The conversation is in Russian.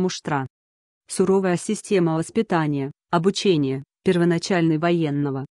Муштра. Суровая система воспитания, обучения, первоначальный военного,